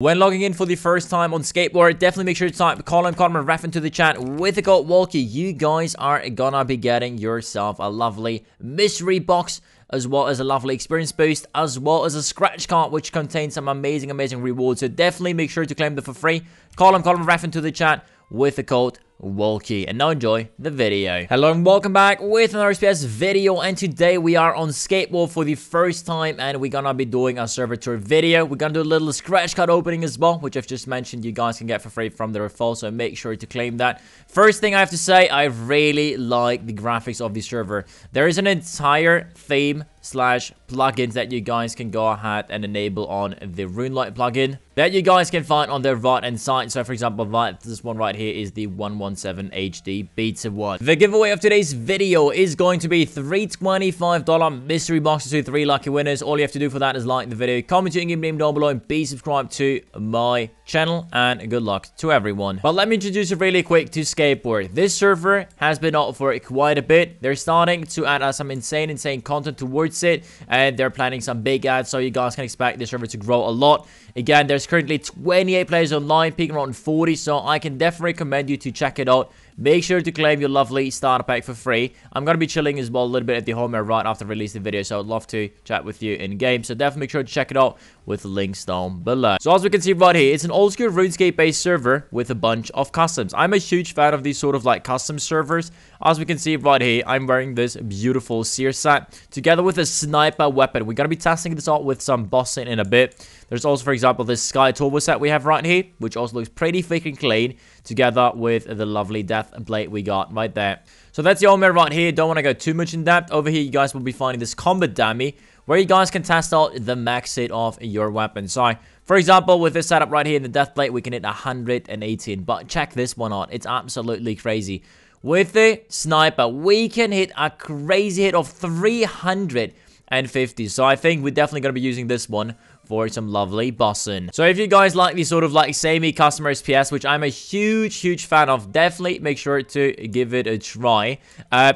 When logging in for the first time on Skateboard, definitely make sure to type "Colin column, and ref into the chat with the code Walkie. You guys are gonna be getting yourself a lovely mystery box, as well as a lovely experience boost, as well as a scratch card, which contains some amazing, amazing rewards. So definitely make sure to claim them for free. call him, ref into the chat with the code Wolke. And now enjoy the video. Hello and welcome back with another SPS video. And today we are on Skateboard for the first time and we're gonna be doing a server tour video. We're gonna do a little scratch card opening as well, which I've just mentioned you guys can get for free from the referral. So make sure to claim that. First thing I have to say, I really like the graphics of the server. There is an entire theme slash plugins that you guys can go ahead and enable on the Runelite plugin that you guys can find on their right hand side. So for example, right, this one right here is the one. Seven HD Beta 1. The giveaway of today's video is going to be $325 mystery boxes to three lucky winners. All you have to do for that is like the video, comment your name down below, and be subscribed to my channel, and good luck to everyone. But let me introduce you really quick to Skateboard. This server has been up for quite a bit. They're starting to add uh, some insane, insane content towards it, and they're planning some big ads, so you guys can expect this server to grow a lot. Again, there's currently 28 players online, peaking around 40, so I can definitely recommend you to check cái đội Make sure to claim your lovely starter pack for free. I'm going to be chilling as well a little bit at the home right after release the video, so I'd love to chat with you in-game. So definitely make sure to check it out with links down below. So as we can see right here, it's an old school RuneScape based server with a bunch of customs. I'm a huge fan of these sort of like custom servers. As we can see right here, I'm wearing this beautiful seer set together with a sniper weapon. We're going to be testing this out with some bossing in a bit. There's also, for example, this Sky Turbo set we have right here, which also looks pretty freaking clean together with the lovely Death left and we got right there. So that's the Omer right here. Don't want to go too much in depth. Over here, you guys will be finding this combat dummy where you guys can test out the max hit of your weapon. So, for example, with this setup right here in the death plate, we can hit 118. But check this one out. It's absolutely crazy. With the sniper, we can hit a crazy hit of 350. So I think we're definitely going to be using this one for some lovely bossing. So if you guys like these sort of like semi customer SPS, which I'm a huge, huge fan of, definitely make sure to give it a try. Uh,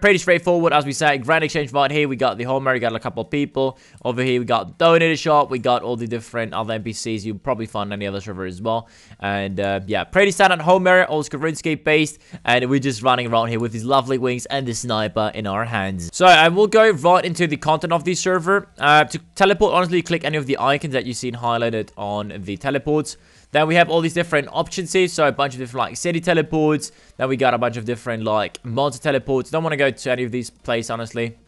pretty straightforward, as we said. Grand Exchange mod here, we got the Homer, got a couple of people. Over here, we got Donated Shop, we got all the different other NPCs you probably find any other server as well. And uh, yeah, pretty standard Homer, all Skarinsky based, and we're just running around here with these lovely wings and the sniper in our hands. So I will go right into the content of this server. Uh, to teleport, honestly, click any of the icons that you've seen highlighted on the teleports. Then we have all these different options here. So a bunch of different like city teleports. Then we got a bunch of different like monster teleports. Don't want to go to any of these places, honestly.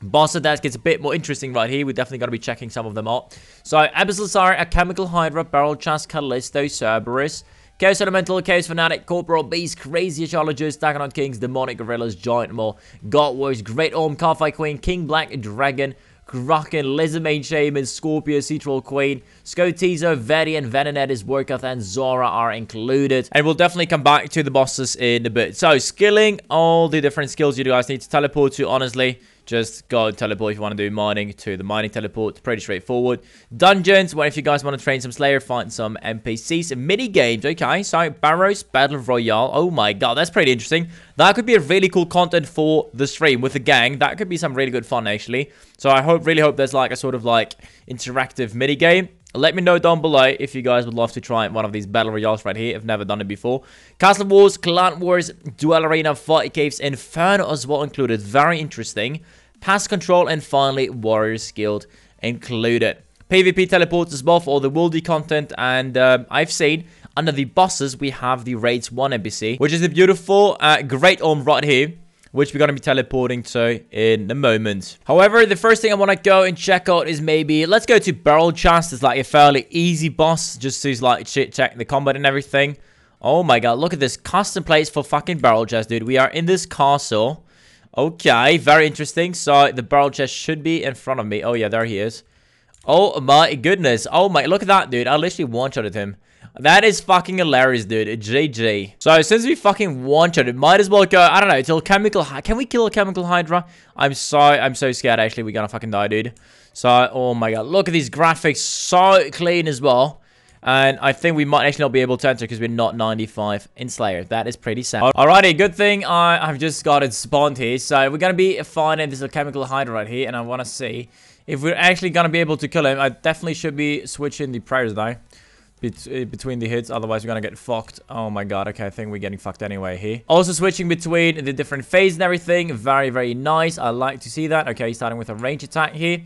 Boss of that gets a bit more interesting right here. We're definitely going to be checking some of them out. So, Abyssalsar, a Chemical Hydra, Barrel Chest, Callisto, Cerberus, Chaos Elemental, Chaos Fanatic, Corporal Beast, Crazy Geologist, Dagonite Kings, Demonic Gorillas, Giant Maw, God Wars, Great Orm, Carfi Queen, King Black, Dragon, Kraken, Main Shaman, Scorpio, Cetral Queen, Scotizo, and Venonet, is Workout, and Zora are included. And we'll definitely come back to the bosses in a bit. So, skilling all the different skills you guys need to teleport to, honestly just go teleport if you want to do mining to the mining teleport. Pretty straightforward. Dungeons, where if you guys want to train some Slayer, find some NPCs. Mini games, okay. So, Barrows Battle Royale. Oh my god, that's pretty interesting. That could be a really cool content for the stream with the gang. That could be some really good fun, actually. So, I hope, really hope there's like a sort of like interactive mini game. Let me know down below if you guys would love to try one of these battle royales right here. I've never done it before. Castle Wars, Clan Wars, Duel Arena, Fight Caves, Inferno as well included. Very interesting. Pass Control, and finally Warriors Guild included. PvP teleports as well for all the worldy content, and uh, I've seen under the bosses we have the Raids 1 NPC, which is a beautiful uh, Great Arm right here which we're going to be teleporting to in a moment. However, the first thing I want to go and check out is maybe, let's go to Barrel Chest. It's like a fairly easy boss, just to like shit check the combat and everything. Oh my god, look at this. Custom place for fucking Barrel Chest, dude. We are in this castle. Okay, very interesting. So the Barrel Chest should be in front of me. Oh yeah, there he is. Oh my goodness. Oh my, look at that, dude. I literally one-shotted him. That is fucking hilarious, dude. GG. So since we fucking want it, it might as well go, I don't know, till chemical, can we kill a chemical hydra? I'm so, I'm so scared actually, we're gonna fucking die, dude. So, oh my god, look at these graphics, so clean as well. And I think we might actually not be able to enter because we're not 95 in Slayer. That is pretty sad. Alrighty, good thing I, I've just got it spawned here. So we're going to be fighting this chemical hydra right here. And I want to see if we're actually going to be able to kill him. I definitely should be switching the prayers though. Eh, between the hits. Otherwise, we're gonna get fucked. Oh my god. Okay, I think we're getting fucked anyway here. Also switching between the different phases and everything. Very, very nice. I like to see that. Okay, starting with a range attack here.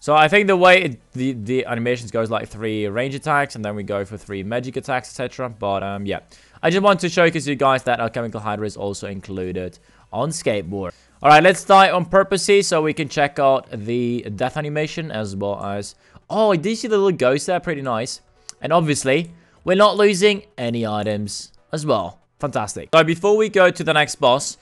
So I think the way it, the, the animations goes like three range attacks and then we go for three magic attacks, etc. But um, yeah, I just want to showcase you guys that Alchemical Hydra is also included on Skateboard. Alright, let's start on purpose here so we can check out the death animation as well as... Oh, did you see the little ghost there? Pretty nice. And obviously, we're not losing any items as well. Fantastic. So before we go to the next boss,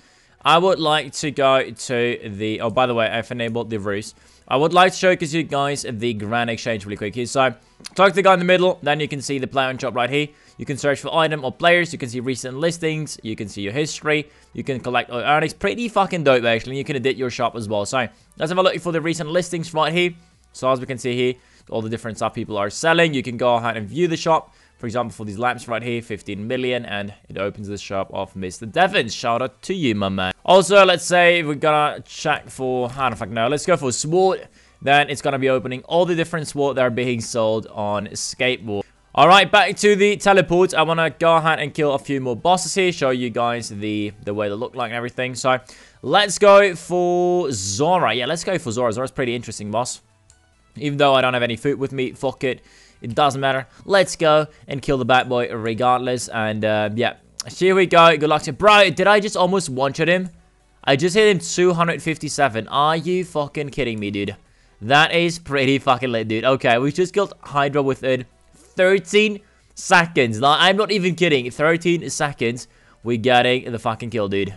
I would like to go to the... Oh, by the way, I've enabled the roost. I would like to showcase you guys the Grand Exchange really quick here. So, talk to the guy in the middle. Then you can see the player and shop right here. You can search for item or players. You can see recent listings. You can see your history. You can collect earnings. Pretty fucking dope, actually. You can edit your shop as well. So, let's have a look for the recent listings right here. So as we can see here, all the different stuff people are selling. You can go ahead and view the shop. For example, for these lamps right here, 15 million, and it opens the shop of Mr. Devins. Shout out to you, my man. Also, let's say we're gonna check for, I don't fucking know, let's go for Sword. Then it's gonna be opening all the different Sword that are being sold on Skateboard. Alright, back to the teleport. I wanna go ahead and kill a few more bosses here, show you guys the, the way they look like and everything. So, let's go for Zora. Yeah, let's go for Zora. Zora's pretty interesting boss. Even though I don't have any food with me, fuck it. It doesn't matter. Let's go and kill the bad boy regardless. And uh, yeah, here we go. Good luck to Bro, did I just almost one-shot him? I just hit him 257. Are you fucking kidding me, dude? That is pretty fucking lit, dude. Okay, we just killed Hydra within 13 seconds. Now, I'm not even kidding. 13 seconds, we're getting the fucking kill, dude.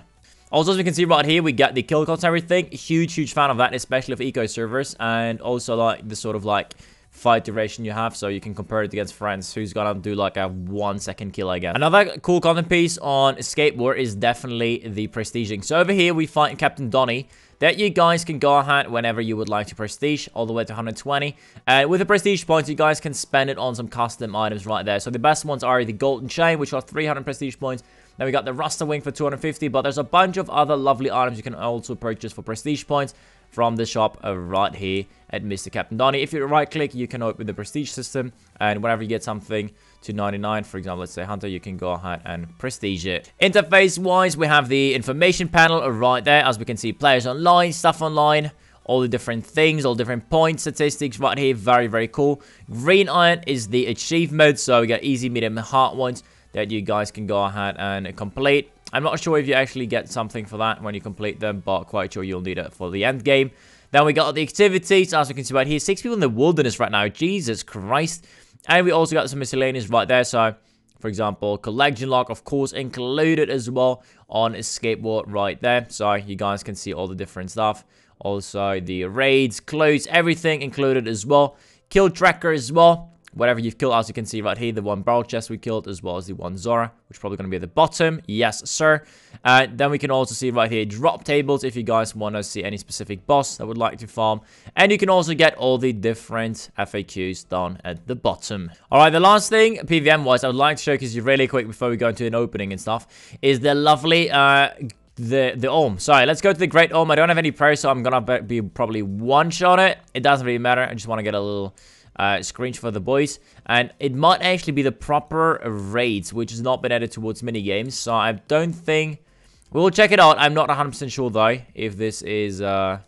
Also, as we can see right here, we get the kill counts and everything. Huge, huge fan of that, especially for eco servers. And also, like, the sort of, like, fight duration you have so you can compare it against friends who's gonna do like a one second kill I guess. Another cool content piece on skateboard is definitely the prestiging. So over here we fight Captain Donny that you guys can go ahead whenever you would like to prestige all the way to 120 and uh, with the prestige points you guys can spend it on some custom items right there. So the best ones are the golden chain which are 300 prestige points now we got the Rasta Wing for 250, but there's a bunch of other lovely items you can also purchase for prestige points from the shop right here at Mr. Captain Donny. If you right click, you can open the prestige system and whenever you get something to 99, for example, let's say Hunter, you can go ahead and prestige it. Interface wise, we have the information panel right there. As we can see, players online, stuff online, all the different things, all different point statistics right here. Very, very cool. Green Iron is the achievement, so we got easy, medium, and hard ones that you guys can go ahead and complete. I'm not sure if you actually get something for that when you complete them, but quite sure you'll need it for the end game. Then we got the activities, as you can see right here. Six people in the wilderness right now. Jesus Christ. And we also got some miscellaneous right there. So, for example, collection lock, of course, included as well on skateboard right there. So, you guys can see all the different stuff. Also, the raids, clothes, everything included as well. Kill tracker as well whatever you've killed, as you can see right here, the one barrel chest we killed, as well as the one Zora, which is probably going to be at the bottom. Yes, sir. Uh, then we can also see right here drop tables if you guys want to see any specific boss that would like to farm. And you can also get all the different FAQs down at the bottom. All right, the last thing, PVM-wise, I would like to showcase you really quick before we go into an opening and stuff, is the lovely... Uh, the the Orm. Sorry, let's go to the Great Orm. I don't have any prayer, so I'm gonna be probably one-shot it. It doesn't really matter. I just want to get a little uh, screens for the boys. And it might actually be the proper raids, which has not been added towards mini games. So I don't think... We'll check it out. I'm not 100% sure, though, if this is... Uh,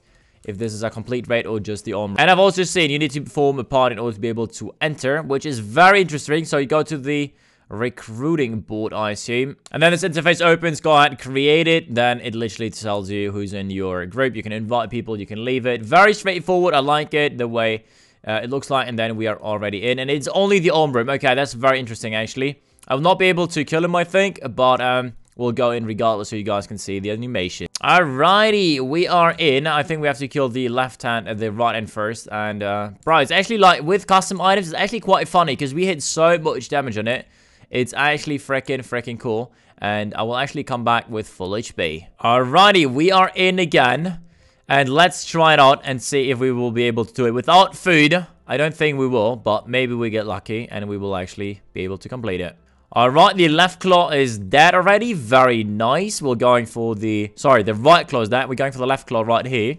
if this is a complete raid or just the arm. And I've also seen you need to perform a part in order to be able to enter, which is very interesting. So you go to the recruiting board, I assume. And then this interface opens, go ahead, and create it. Then it literally tells you who's in your group. You can invite people, you can leave it. Very straightforward. I like it the way uh, it looks like. And then we are already in. And it's only the arm room. Okay, that's very interesting, actually. I will not be able to kill him, I think. But um, we'll go in regardless so you guys can see the animation. Alrighty, we are in. I think we have to kill the left hand and uh, the right hand first. And, uh, bro, it's actually like, with custom items, it's actually quite funny because we hit so much damage on it. It's actually freaking, freaking cool. And I will actually come back with full HP. Alrighty, we are in again. And let's try it out and see if we will be able to do it without food. I don't think we will, but maybe we get lucky and we will actually be able to complete it. Alright, the left claw is dead already. Very nice. We're going for the... Sorry, the right claw is dead. We're going for the left claw right here.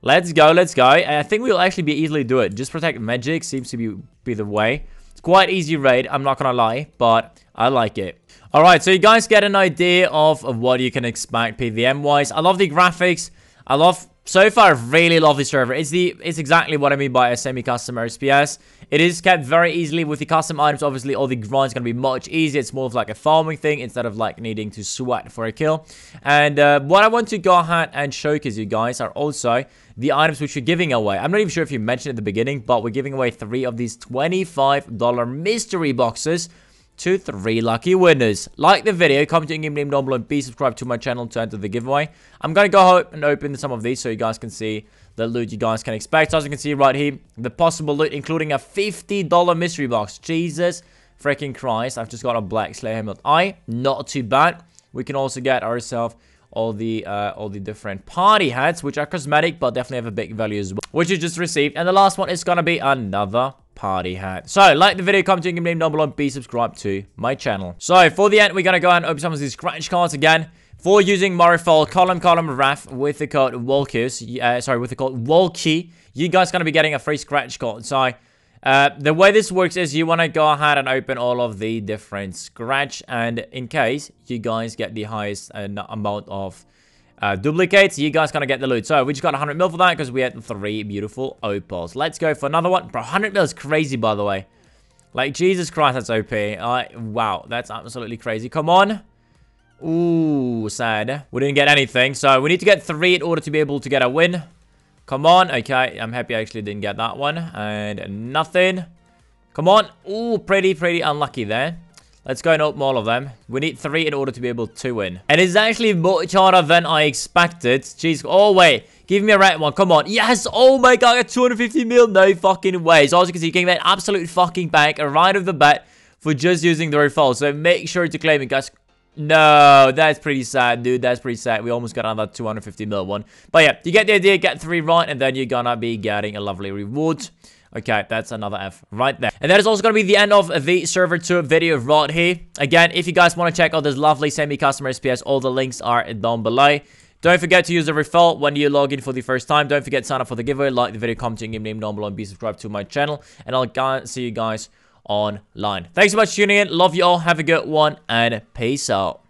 Let's go, let's go. And I think we'll actually be easily do it. Just protect magic seems to be, be the way. It's quite easy raid, I'm not gonna lie, but I like it. Alright, so you guys get an idea of, of what you can expect PVM-wise. I love the graphics. I love, so far, I really love this server. It's the, it's exactly what I mean by a semi-custom SPS. It is kept very easily with the custom items. Obviously, all the grind's gonna be much easier. It's more of like a farming thing instead of like needing to sweat for a kill. And uh, what I want to go ahead and showcase you guys are also the items which we're giving away. I'm not even sure if you mentioned at the beginning, but we're giving away three of these $25 mystery boxes to three lucky winners. Like the video, comment your name down below, and be subscribed to my channel to enter the giveaway. I'm going to go and open some of these so you guys can see the loot you guys can expect. as you can see right here, the possible loot, including a $50 mystery box. Jesus freaking Christ, I've just got a black Slayer helmet. I, not too bad. We can also get ourselves all the uh, all the different party hats, which are cosmetic, but definitely have a big value as well, which you just received. And the last one is going to be another party hat. So, like the video, comment your name down below, be subscribed to my channel. So, for the end, we're gonna go and open some of these scratch cards again. For using Morifol column column Raf with the code Walkers, uh, sorry, with the code Walkie, you guys gonna be getting a free scratch card. So, uh, the way this works is you want to go ahead and open all of the different scratch and in case you guys get the highest uh, amount of uh, duplicates, you guys kind of get the loot. So we just got 100 mil for that because we had three beautiful opals. Let's go for another one. Bro, 100 mil is crazy, by the way. Like, Jesus Christ, that's OP. Uh, wow, that's absolutely crazy. Come on. Ooh, sad. We didn't get anything. So we need to get three in order to be able to get a win. Come on. Okay, I'm happy I actually didn't get that one. And nothing. Come on. Ooh, pretty, pretty unlucky there. Let's go and open all of them. We need three in order to be able to win. And it's actually much harder than I expected. Jeez. Oh, wait. Give me a red one. Come on. Yes. Oh, my God. I got 250 mil. No fucking way. So, as you can see, you can get absolute fucking bank right off the bat for just using the refill. So, make sure to claim it, guys. No, that's pretty sad, dude. That's pretty sad. We almost got another 250 mil one. But yeah, you get the idea, get three right, and then you're gonna be getting a lovely reward. Okay, that's another F right there. And that is also going to be the end of the server 2 video right here. Again, if you guys want to check out this lovely semi customers SPS, all the links are down below. Don't forget to use the referral when you log in for the first time. Don't forget to sign up for the giveaway, like the video, comment your game name down below, and be subscribed to my channel. And I'll see you guys online. Thanks so much for tuning in. Love you all. Have a good one, and peace out.